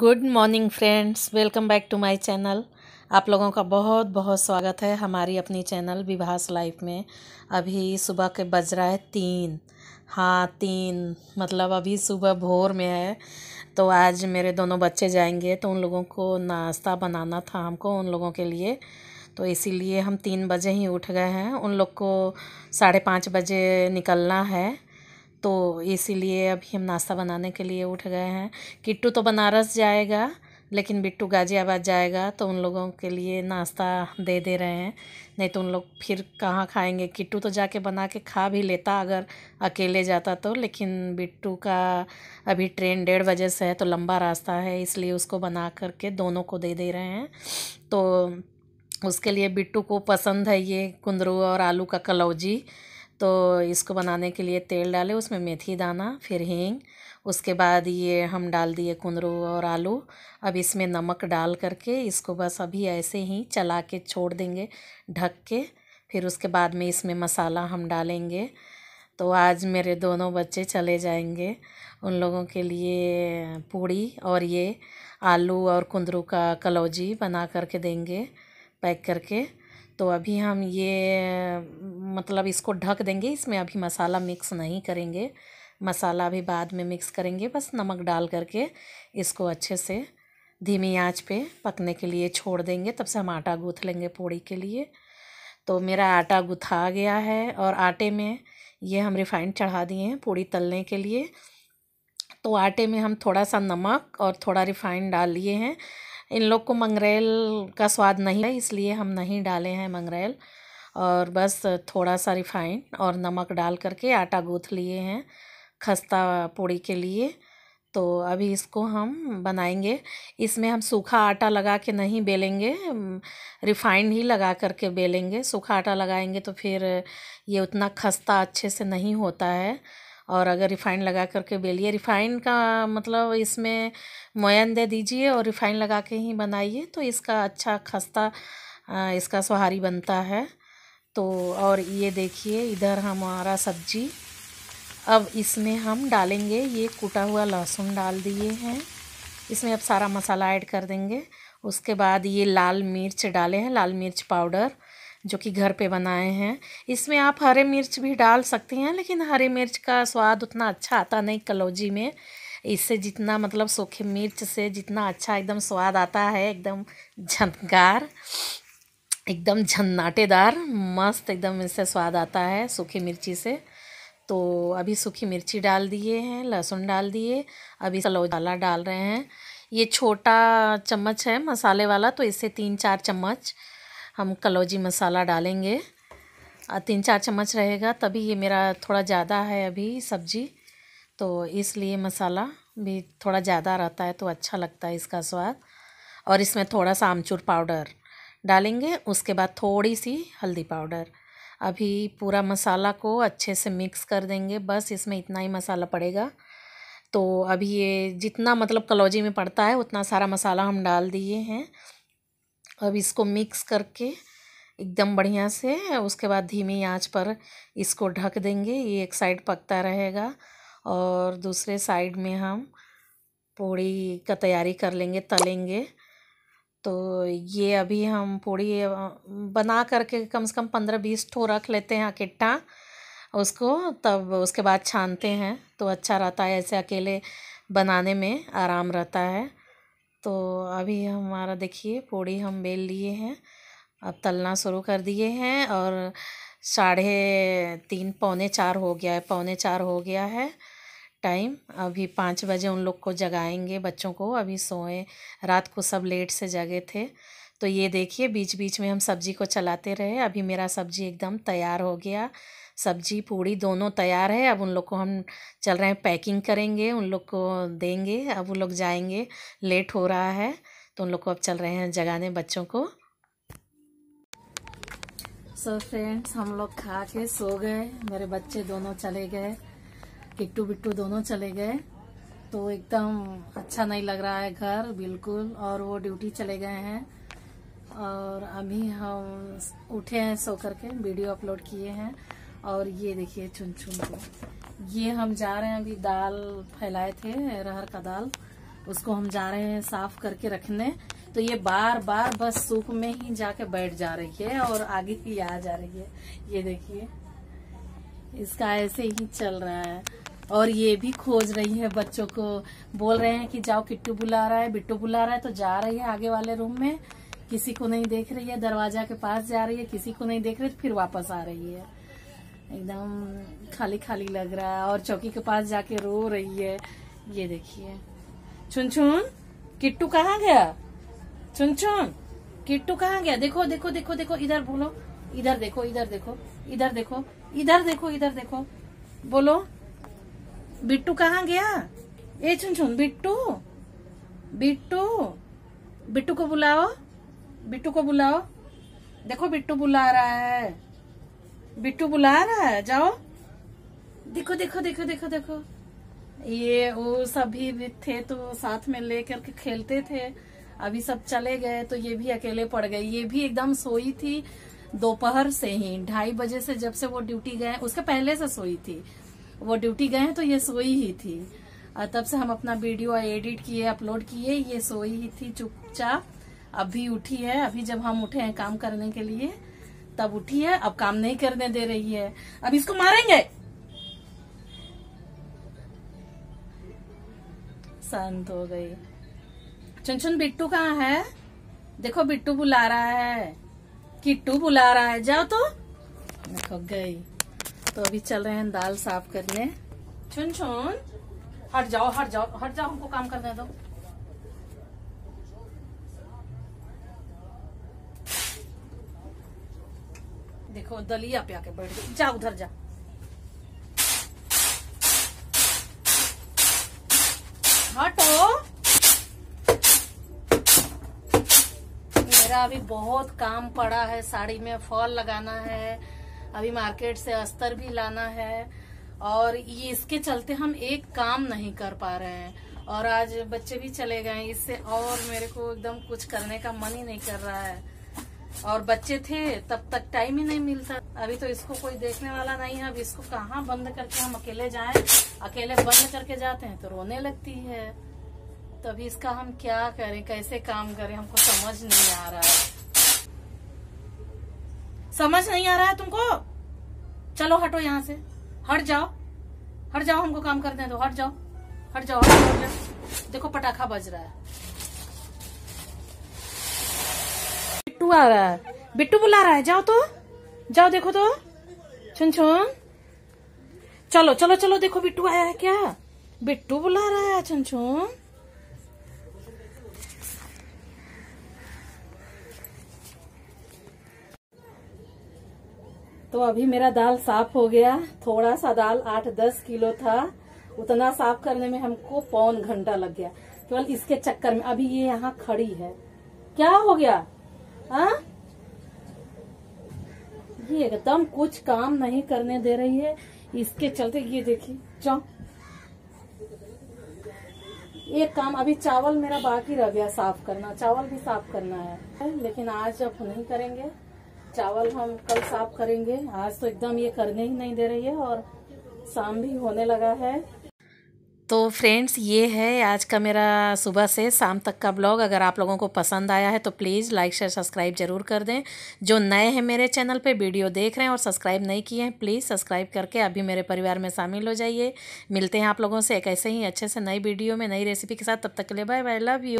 Good morning friends welcome back to my channel आप लोगों का बहुत बहुत स्वागत है हमारी अपनी चैनल विभास लाइफ में अभी सुबह के बज रहा है तीन हाँ तीन मतलब अभी सुबह भोर में है तो आज मेरे दोनों बच्चे जाएंगे तो उन लोगों को नाश्ता बनाना था हमको उन लोगों के लिए तो इसीलिए हम तीन बजे ही उठ गए हैं उन लोग को साढ़े पाँच बजे निकलना है तो इसीलिए अभी हम नाश्ता बनाने के लिए उठ गए हैं किट्टू तो बनारस जाएगा लेकिन बिट्टू गाज़ियाबाद जाएगा तो उन लोगों के लिए नाश्ता दे दे रहे हैं नहीं तो उन लोग फिर कहाँ खाएंगे किट्टू तो जाके बना के खा भी लेता अगर अकेले जाता तो लेकिन बिट्टू का अभी ट्रेन डेढ़ बजे से है तो लंबा रास्ता है इसलिए उसको बना करके दोनों को दे दे रहे हैं तो उसके लिए बिट्टू को पसंद है ये कुंदरू और आलू का कलौजी तो इसको बनाने के लिए तेल डाले उसमें मेथी दाना फिर हींग उसके बाद ये हम डाल दिए कुंदरू और आलू अब इसमें नमक डाल करके इसको बस अभी ऐसे ही चला के छोड़ देंगे ढक के फिर उसके बाद में इसमें मसाला हम डालेंगे तो आज मेरे दोनों बच्चे चले जाएंगे उन लोगों के लिए पूड़ी और ये आलू और कुंदरू का कलौजी बना करके देंगे पैक करके तो अभी हम ये मतलब इसको ढक देंगे इसमें अभी मसाला मिक्स नहीं करेंगे मसाला भी बाद में मिक्स करेंगे बस नमक डाल करके इसको अच्छे से धीमी आंच पे पकने के लिए छोड़ देंगे तब से हम आटा गूँथ लेंगे पूड़ी के लिए तो मेरा आटा गुथा गया है और आटे में ये हम रिफाइंड चढ़ा दिए हैं पूड़ी तलने के लिए तो आटे में हम थोड़ा सा नमक और थोड़ा रिफाइंड डाल लिए हैं इन लोग को मंगरेल का स्वाद नहीं है इसलिए हम नहीं डाले हैं मंगरेल और बस थोड़ा सा रिफाइन और नमक डाल करके आटा गूँथ लिए हैं खस्ता पूड़ी के लिए तो अभी इसको हम बनाएंगे इसमें हम सूखा आटा लगा के नहीं बेलेंगे रिफाइंड ही लगा करके बेलेंगे सूखा आटा लगाएंगे तो फिर ये उतना खस्ता अच्छे से नहीं होता है और अगर रिफ़ाइन लगा करके बेलिए रिफ़ाइन का मतलब इसमें मोयन दे दीजिए और रिफ़ाइन लगा के ही बनाइए तो इसका अच्छा खस्ता इसका सुहारी बनता है तो और ये देखिए इधर हमारा सब्जी अब इसमें हम डालेंगे ये कूटा हुआ लहसुन डाल दिए हैं इसमें अब सारा मसाला ऐड कर देंगे उसके बाद ये लाल मिर्च डाले हैं लाल मिर्च पाउडर जो कि घर पे बनाए हैं इसमें आप हरे मिर्च भी डाल सकती हैं लेकिन हरे मिर्च का स्वाद उतना अच्छा आता नहीं कलौजी में इससे जितना मतलब सूखे मिर्च से जितना अच्छा एकदम स्वाद आता है एकदम झनकार एकदम झन्नाटेदार मस्त एकदम इससे स्वाद आता है सूखी मिर्ची से तो अभी सूखी मिर्ची डाल दिए हैं लहसुन डाल दिए अभी सलौजाला डाल रहे हैं ये छोटा चम्मच है मसाले वाला तो इससे तीन चार चम्मच हम कलौजी मसाला डालेंगे तीन चार चम्मच रहेगा तभी ये मेरा थोड़ा ज़्यादा है अभी सब्जी तो इसलिए मसाला भी थोड़ा ज़्यादा रहता है तो अच्छा लगता है इसका स्वाद और इसमें थोड़ा सा आमचूर पाउडर डालेंगे उसके बाद थोड़ी सी हल्दी पाउडर अभी पूरा मसाला को अच्छे से मिक्स कर देंगे बस इसमें इतना ही मसाला पड़ेगा तो अभी ये जितना मतलब कलौजी में पड़ता है उतना सारा मसाला हम डाल दिए हैं अब इसको मिक्स करके एकदम बढ़िया से उसके बाद धीमी आंच पर इसको ढक देंगे ये एक साइड पकता रहेगा और दूसरे साइड में हम पूड़ी का तैयारी कर लेंगे तलेंगे तो ये अभी हम पूड़ी बना करके कम से कम पंद्रह बीस ठो रख लेते हैं अकेट्टा उसको तब उसके बाद छानते हैं तो अच्छा रहता है ऐसे अकेले बनाने में आराम रहता है तो अभी हमारा देखिए पूड़ी हम बेल लिए हैं अब तलना शुरू कर दिए हैं और साढ़े तीन पौने चार हो गया है पौने चार हो गया है टाइम अभी पाँच बजे उन लोग को जगाएंगे बच्चों को अभी सोए रात को सब लेट से जगे थे तो ये देखिए बीच बीच में हम सब्ज़ी को चलाते रहे अभी मेरा सब्ज़ी एकदम तैयार हो गया सब्जी पूड़ी दोनों तैयार है अब उन लोग को हम चल रहे हैं पैकिंग करेंगे उन लोग को देंगे अब वो लोग जाएंगे लेट हो रहा है तो उन लोग को अब चल रहे हैं जगाने बच्चों को सो so फ्रेंड्स हम लोग खा के सो गए मेरे बच्चे दोनों चले गए किट्टू बिट्टू दोनों चले गए तो एकदम अच्छा नहीं लग रहा है घर बिल्कुल और वो ड्यूटी चले गए हैं और अभी हम उठे हैं सो करके वीडियो अपलोड किए हैं और ये देखिए चुन चुन को ये हम जा रहे हैं अभी दाल फैलाए थे रहर का दाल उसको हम जा रहे हैं साफ करके रखने तो ये बार बार बस सूप में ही जाके बैठ जा रही है और आगे ही आ जा रही है ये देखिए इसका ऐसे ही चल रहा है और ये भी खोज रही है बच्चों को बोल रहे हैं कि जाओ किट्टू बुला रहा है बिट्टू बुला रहा है तो जा रही है आगे वाले रूम में किसी को नहीं देख रही है दरवाजा के पास जा रही है किसी को नहीं देख रही फिर वापस आ रही है एकदम खाली खाली लग रहा है और चौकी के पास जाके रो रही है ये देखिए चुन चुन किट्टू कहाँ गया चुन चुन किट्टू कहाँ गया देखो देखो देखो देखो इधर बोलो इधर देखो इधर देखो इधर देखो इधर देखो इधर देखो बोलो बिट्टू कहाँ गया ए चुन चुन बिट्टू बिट्टू बिट्टू को बुलाओ बिट्टू को बुलाओ देखो बिट्टू बुला रहा है बिट्टू बुला रहा है जाओ देखो देखो देखो देखो देखो ये वो सभी भी थे तो साथ में लेकर के खेलते थे अभी सब चले गए तो ये भी अकेले पड़ गए ये भी एकदम सोई थी दोपहर से ही ढाई बजे से जब से वो ड्यूटी गए उसके पहले से सोई थी वो ड्यूटी गए तो ये सोई ही थी तब से हम अपना वीडियो एडिट किए अपलोड किए ये सोई ही थी चुपचाप अभी उठी है अभी जब हम उठे हैं काम करने के लिए तब उठी है अब काम नहीं करने दे रही है अब इसको मारेंगे शांत हो गई चुनचुन बिट्टू कहाँ है देखो बिट्टू बुला रहा है किट्टू बुला रहा है जाओ तो देखो गई तो अभी चल रहे हैं दाल साफ करने चुन चुन हट जाओ हट जाओ हट जाओ हमको काम करने दो देखो दलिया पे आके बैठ गई जा उधर जा हटो मेरा अभी बहुत काम पड़ा है साड़ी में फॉल लगाना है अभी मार्केट से अस्तर भी लाना है और ये इसके चलते हम एक काम नहीं कर पा रहे हैं और आज बच्चे भी चले गए इससे और मेरे को एकदम कुछ करने का मन ही नहीं कर रहा है और बच्चे थे तब तक टाइम ही नहीं मिलता अभी तो इसको कोई देखने वाला नहीं है अब इसको कहाँ बंद करके हम अकेले जाए अकेले बंद करके जाते हैं तो रोने लगती है तो अभी इसका हम क्या करें कैसे काम करें हमको समझ नहीं आ रहा है समझ नहीं आ रहा है तुमको चलो हटो यहाँ से हट जाओ हट जाओ हमको काम करते हैं तो हट जाओ हट जाओ हट जाओ, हट जाओ। देखो पटाखा बज रहा है हुआ बिट्टू बुला रहा है जाओ तो जाओ देखो तो छुन छुन चलो चलो चलो देखो बिट्टू आया है क्या बिट्टू बुला रहा है छुन छुन तो अभी मेरा दाल साफ हो गया थोड़ा सा दाल आठ दस किलो था उतना साफ करने में हमको पौन घंटा लग गया केवल इसके चक्कर में अभी ये यहाँ खड़ी है क्या हो गया हाँ? ये एकदम कुछ काम नहीं करने दे रही है इसके चलते ये देखिए चौ एक काम अभी चावल मेरा बाकी रह गया साफ करना चावल भी साफ करना है लेकिन आज अब नहीं करेंगे चावल हम कल साफ करेंगे आज तो एकदम ये करने ही नहीं दे रही है और शाम भी होने लगा है तो फ्रेंड्स ये है आज का मेरा सुबह से शाम तक का ब्लॉग अगर आप लोगों को पसंद आया है तो प्लीज़ लाइक शेयर सब्सक्राइब जरूर कर दें जो नए हैं मेरे चैनल पे वीडियो देख रहे हैं और सब्सक्राइब नहीं किए हैं प्लीज़ सब्सक्राइब करके अभी मेरे परिवार में शामिल हो जाइए मिलते हैं आप लोगों से एक ऐसे ही अच्छे से नई वीडियो में नई रेसिपी के साथ तब तक के लिए बाय बाय लव यू